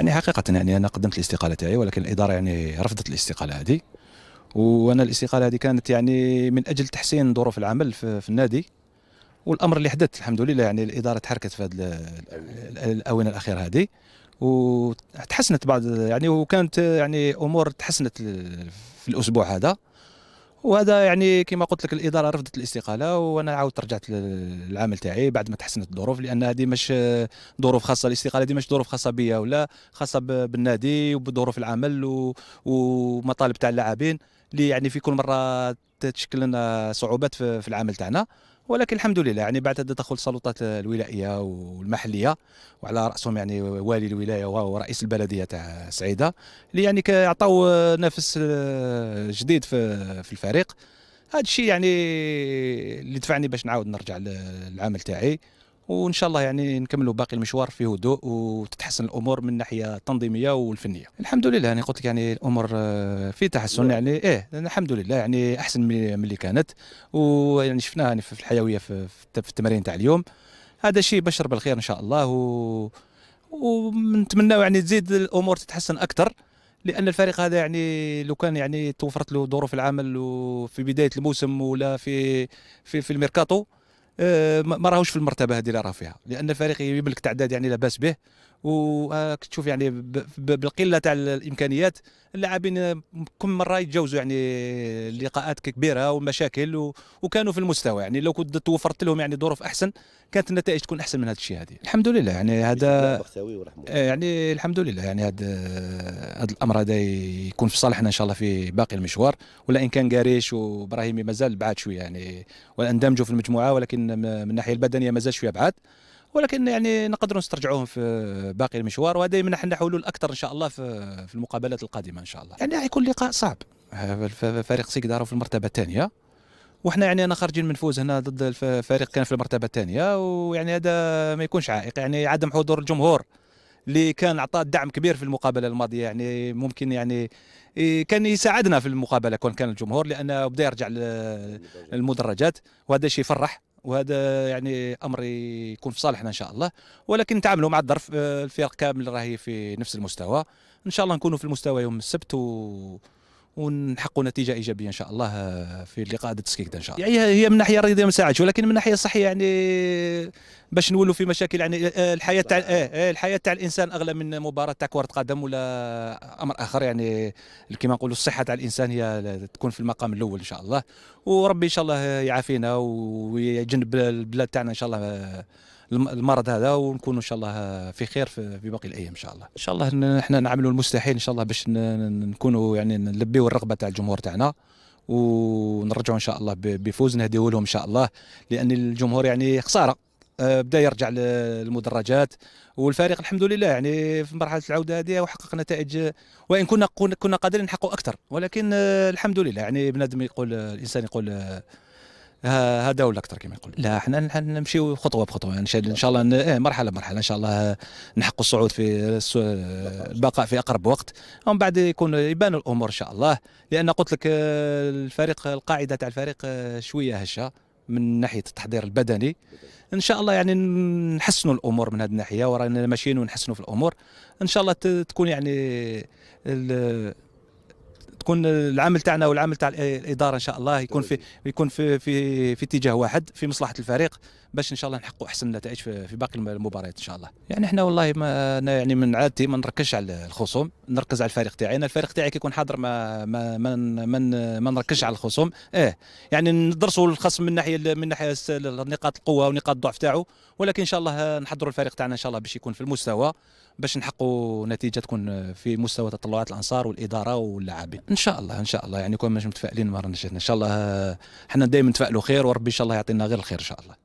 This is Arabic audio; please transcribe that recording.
يعني حقيقه يعني انا قدمت الاستقاله تاعي ولكن الاداره يعني رفضت الاستقاله هذه وانا الاستقاله هذه كانت يعني من اجل تحسين ظروف العمل في, في النادي والامر اللي حدث الحمد لله يعني الاداره تحركت في هذه الاونه الاخيره هذه وتحسنت بعض يعني وكانت يعني امور تحسنت في الاسبوع هذا وهذا يعني كما قلت لك الاداره رفضت الاستقاله وانا عاودت رجعت للعمل تاعي بعد ما تحسنت الظروف لان هذه مش ظروف خاصه الاستقاله دي مش ظروف خاصه بيا ولا خاصه بالنادي وبظروف العمل و... ومطالب تاع اللاعبين اللي يعني في كل مره تشكل لنا صعوبات في العمل تاعنا ولكن الحمد لله يعني بعد تدخل السلطات الولائيه والمحليه وعلى راسهم يعني والي الولايه ورئيس البلديه تاع سعيده اللي يعني كيعطوا نفس جديد في الفريق هذا الشيء يعني اللي دفعني باش نعاود نرجع للعمل تاعي وان شاء الله يعني نكملوا باقي المشوار في هدوء وتتحسن الامور من الناحيه التنظيميه والفنيه الحمد لله يعني قلت لك يعني الامور آه، في تحسن يعني ايه الحمد لله يعني احسن من اللي كانت ويعني شفناها يعني في الحيويه في التمارين تاع اليوم هذا شيء بشر بالخير ان شاء الله و ونتمناو يعني تزيد الامور تتحسن اكثر لان الفريق هذا يعني لو كان يعني توفرت له ظروف العمل وفي بدايه الموسم ولا في في في الميركاتو آه، ما راهوش في المرتبه هذه اللي راه فيها لان فريق يملك تعداد يعني لا باس به وكتشوف يعني بالقله تاع الامكانيات اللاعبين كم مره يتجاوزوا يعني لقاءات كبيره ومشاكل وكانوا في المستوى يعني لو كنت توفرت لهم يعني ظروف احسن كانت النتائج تكون احسن من هذا الشيء هذه الحمد لله يعني هذا آه، يعني الحمد لله يعني هذا آه، هذا الامر هذا يكون في صالحنا ان شاء الله في باقي المشوار ولا ان كان كاريش وابراهيمي مازال بعاد شويه يعني اندمجوا في المجموعه ولكن من الناحيه البدنيه مازال شويه بعاد ولكن يعني نقدروا نسترجعوهم في باقي المشوار وهذا يمنح لنا حلول اكثر ان شاء الله في المقابلات القادمه ان شاء الله يعني يكون لقاء صعب فريق سيكدارو في المرتبه الثانيه وحنا يعني انا خارجين من فوز هنا ضد الفريق كان في المرتبه الثانيه ويعني هذا ما يكونش عائق يعني عدم حضور الجمهور اللي كان اعطى دعم كبير في المقابله الماضيه يعني ممكن يعني كان يساعدنا في المقابله كون كان الجمهور لانه بدا يرجع للمدرجات وهذا الشيء يفرح وهذا يعني امر يكون في صالحنا ان شاء الله ولكن نتعاملوا مع الظرف آه، الفرق كامل راهي في نفس المستوى ان شاء الله نكونوا في المستوى يوم السبت و ونحقوا نتيجه ايجابيه ان شاء الله آه، في اللقاء ديال التسكيك ان شاء الله يعني هي من الناحيه الرياضيه ما ساعدش ولكن من الناحيه الصحيه يعني آه، باش نولوا في مشاكل يعني آه، الحياه تاع الحياه تاع الانسان اغلى من مباراه تاع كره قدم ولا امر اخر يعني كما نقولوا الصحه تاع الانسان هي تكون في المقام الاول ان شاء الله وربي ان شاء الله يعافينا ويجنب البلاد تاعنا ان شاء الله المرض هذا ونكونوا ان شاء الله في خير في باقي الايام ان شاء الله ان شاء الله احنا نعملوا المستحيل ان شاء الله باش نكونوا يعني نلبيوا الرغبه تاع الجمهور تاعنا ونرجعوا ان شاء الله بفوز نهديه لهم ان شاء الله لان الجمهور يعني خساره آه، بدا يرجع للمدرجات والفريق الحمد لله يعني في مرحله العوده هذه وحقق نتائج وان كنا كنا قادرين نحققوا اكثر ولكن آه، الحمد لله يعني بنادم يقول آه، الانسان يقول هذا ولا اكثر كما يقول لا احنا نمشيو خطوه بخطوه ان شاء الله إيه، مرحله مرحله ان شاء الله نحق الصعود في البقاء في اقرب وقت ومن بعد يكون يبان الامور ان شاء الله لان قلت لك الفريق القاعده تاع الفريق شويه هشه من ناحيه التحضير البدني ان شاء الله يعني نحسنوا الامور من هذه الناحيه ورانا ماشيين ونحسنوا في الامور ان شاء الله تكون يعني تكون العمل تاعنا والعمل تاع الاداره ان شاء الله يكون في يكون في في في اتجاه واحد في مصلحه الفريق باش ان شاء الله نحققوا احسن نتائج في باقي المباريات ان شاء الله يعني احنا والله ما أنا يعني من عادتي ما نركزش على الخصوم نركز على الفريق تاعي انا الفريق تاعي كيكون حاضر ما ما ما, ما, ما نركزش على الخصوم ايه يعني ندرسوا الخصم من ناحيه من ناحيه نقاط القوه ونقاط الضعف تاعو ولكن ان شاء الله نحضروا الفريق تاعنا ان شاء الله باش يكون في المستوى باش نحققوا نتيجه تكون في مستوى تطلعات الانصار والاداره واللاعبين ان شاء الله ان شاء الله يعني كون مش متفائلين ما رانا ان شاء الله حنا دائما نتفائلوا خير وربي ان شاء الله يعطينا غير الخير ان شاء الله